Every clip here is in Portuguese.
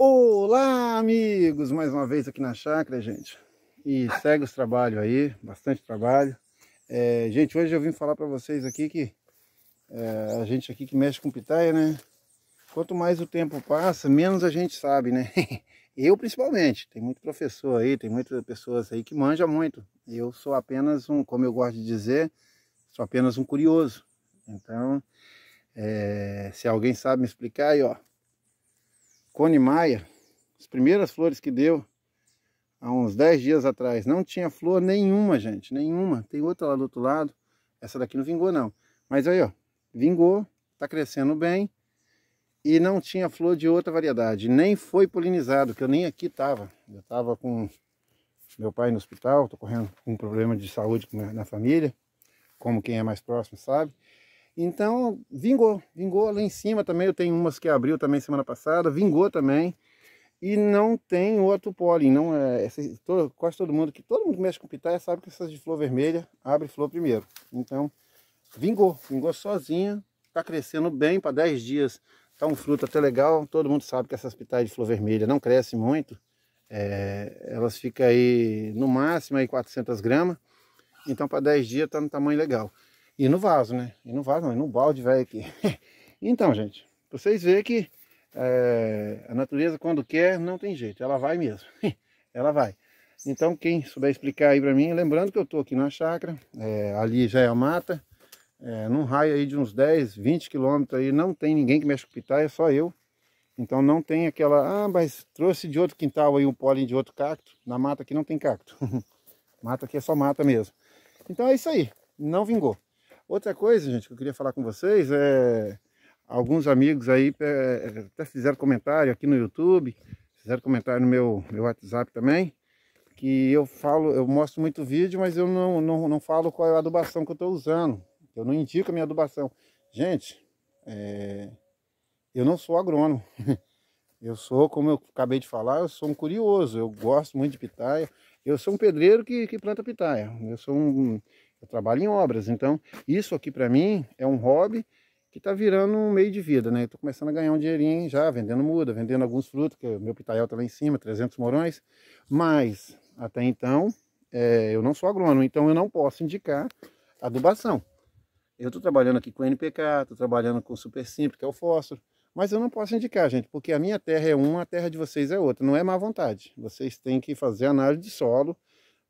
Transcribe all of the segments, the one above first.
Olá, amigos! Mais uma vez aqui na chácara, gente. E segue os trabalhos aí, bastante trabalho. É, gente, hoje eu vim falar para vocês aqui que é, a gente aqui que mexe com pitaia, né? Quanto mais o tempo passa, menos a gente sabe, né? Eu principalmente. Tem muito professor aí, tem muitas pessoas aí que manja muito. Eu sou apenas um, como eu gosto de dizer, sou apenas um curioso. Então, é, se alguém sabe me explicar aí, ó, Cone Maia, as primeiras flores que deu há uns 10 dias atrás. Não tinha flor nenhuma, gente, nenhuma. Tem outra lá do outro lado. Essa daqui não vingou, não. Mas aí, ó, vingou, tá crescendo bem. E não tinha flor de outra variedade. Nem foi polinizado, que eu nem aqui tava. Eu tava com meu pai no hospital, tô correndo com um problema de saúde na família. Como quem é mais próximo sabe. Então, vingou, vingou lá em cima também. Eu tenho umas que abriu também semana passada, vingou também. E não tem outro pólen, não é, essa, todo, quase todo mundo que todo mundo que mexe com pitaia sabe que essas de flor vermelha abre flor primeiro. Então, vingou, vingou sozinha, tá crescendo bem para 10 dias. Tá um fruto até legal. Todo mundo sabe que essas pitaias de flor vermelha não crescem muito. É, elas ficam aí no máximo aí 400 gramas. Então, para 10 dias tá no tamanho legal. E no vaso, né? E no vaso não, e no balde velho aqui. então, gente, vocês veem que é, a natureza quando quer não tem jeito, ela vai mesmo. ela vai. Então quem souber explicar aí para mim, lembrando que eu estou aqui na chácara, é, ali já é a mata, é, num raio aí de uns 10, 20 quilômetros aí, não tem ninguém que mexe com pitaia, é só eu. Então não tem aquela, ah, mas trouxe de outro quintal aí um pólen de outro cacto, na mata aqui não tem cacto. mata aqui é só mata mesmo. Então é isso aí, não vingou. Outra coisa, gente, que eu queria falar com vocês é... Alguns amigos aí é, até fizeram comentário aqui no YouTube, fizeram comentário no meu, meu WhatsApp também, que eu falo, eu mostro muito vídeo, mas eu não, não, não falo qual é a adubação que eu estou usando. Eu não indico a minha adubação. Gente, é, eu não sou agrônomo. Eu sou, como eu acabei de falar, eu sou um curioso. Eu gosto muito de pitaia. Eu sou um pedreiro que, que planta pitaia. Eu sou um, eu trabalho em obras, então isso aqui para mim é um hobby que está virando um meio de vida, né? Estou começando a ganhar um dinheirinho já, vendendo muda, vendendo alguns frutos, que é o meu pitaiel está lá em cima, 300 morões. Mas, até então, é, eu não sou agrônomo, então eu não posso indicar adubação. Eu estou trabalhando aqui com NPK, estou trabalhando com Super Simples, que é o fósforo, mas eu não posso indicar, gente, porque a minha terra é uma, a terra de vocês é outra, não é má vontade. Vocês têm que fazer análise de solo,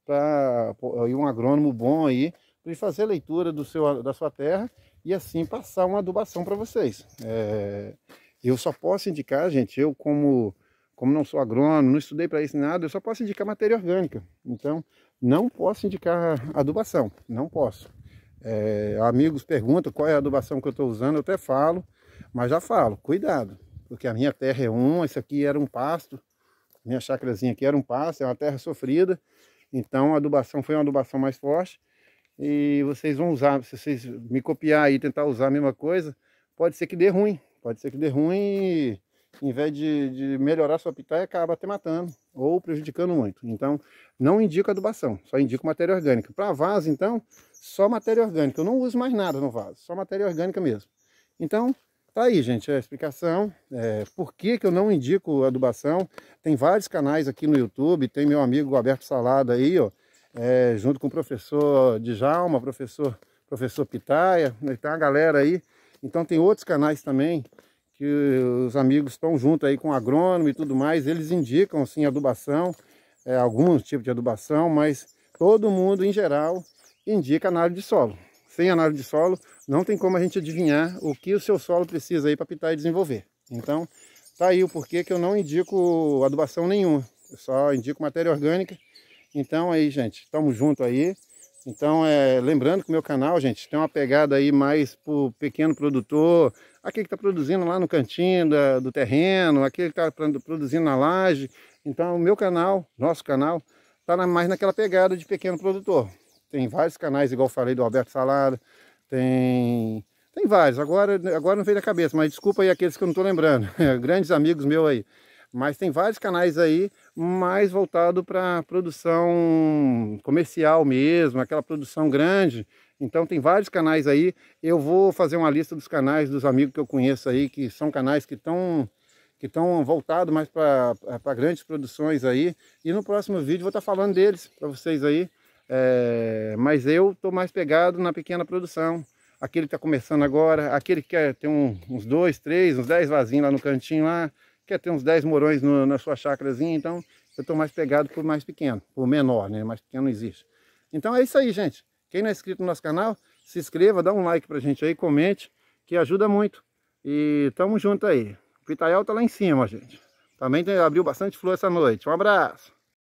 para um agrônomo bom aí, para fazer a leitura do seu, da sua terra e assim passar uma adubação para vocês. É, eu só posso indicar, gente, eu como, como não sou agrônomo, não estudei para isso nada, eu só posso indicar matéria orgânica. Então, não posso indicar adubação, não posso. É, amigos perguntam qual é a adubação que eu estou usando, eu até falo, mas já falo, cuidado, porque a minha terra é uma, isso aqui era um pasto, minha chacrazinha aqui era um pasto, é uma terra sofrida, então a adubação foi uma adubação mais forte e vocês vão usar, se vocês me copiar e tentar usar a mesma coisa, pode ser que dê ruim, pode ser que dê ruim e em vez de, de melhorar sua pitaia, acaba até matando ou prejudicando muito. Então, não indico adubação, só indico matéria orgânica. Para vaso, então, só matéria orgânica. Eu não uso mais nada no vaso, só matéria orgânica mesmo. Então, Tá aí, gente, é a explicação. É, por que, que eu não indico adubação? Tem vários canais aqui no YouTube, tem meu amigo Alberto Salada aí, ó, é, junto com o professor Djalma, professor, professor Pitaia, né, tem uma galera aí. Então tem outros canais também que os amigos estão junto aí com agrônomo e tudo mais, eles indicam sim adubação, é, alguns tipos de adubação, mas todo mundo em geral indica análise de solo sem análise de solo, não tem como a gente adivinhar o que o seu solo precisa aí para pitar e desenvolver. Então, tá aí o porquê que eu não indico adubação nenhuma. Eu só indico matéria orgânica. Então aí, gente, estamos junto aí. Então, é, lembrando que o meu canal, gente, tem uma pegada aí mais pro pequeno produtor, aquele que está produzindo lá no cantinho da, do terreno, aquele que está produzindo na laje. Então, o meu canal, nosso canal, está mais naquela pegada de pequeno produtor tem vários canais, igual falei do Alberto Salada, tem tem vários, agora, agora não veio da cabeça, mas desculpa aí aqueles que eu não estou lembrando, grandes amigos meus aí. Mas tem vários canais aí mais voltado para produção comercial mesmo, aquela produção grande. Então tem vários canais aí. Eu vou fazer uma lista dos canais dos amigos que eu conheço aí, que são canais que estão que estão voltados mais para grandes produções aí. E no próximo vídeo vou estar tá falando deles para vocês aí. É, mas eu estou mais pegado na pequena produção. Aquele que está começando agora, aquele que quer ter um, uns dois, três, uns dez vasinhos lá no cantinho lá, quer ter uns dez morões no, na sua chácarazinha, então eu estou mais pegado por mais pequeno, por menor, né? Mais pequeno não existe. Então é isso aí, gente. Quem não é inscrito no nosso canal, se inscreva, dá um like pra gente aí, comente, que ajuda muito. E tamo junto aí. O Itaial tá lá em cima, gente. Também tem, abriu bastante flor essa noite. Um abraço!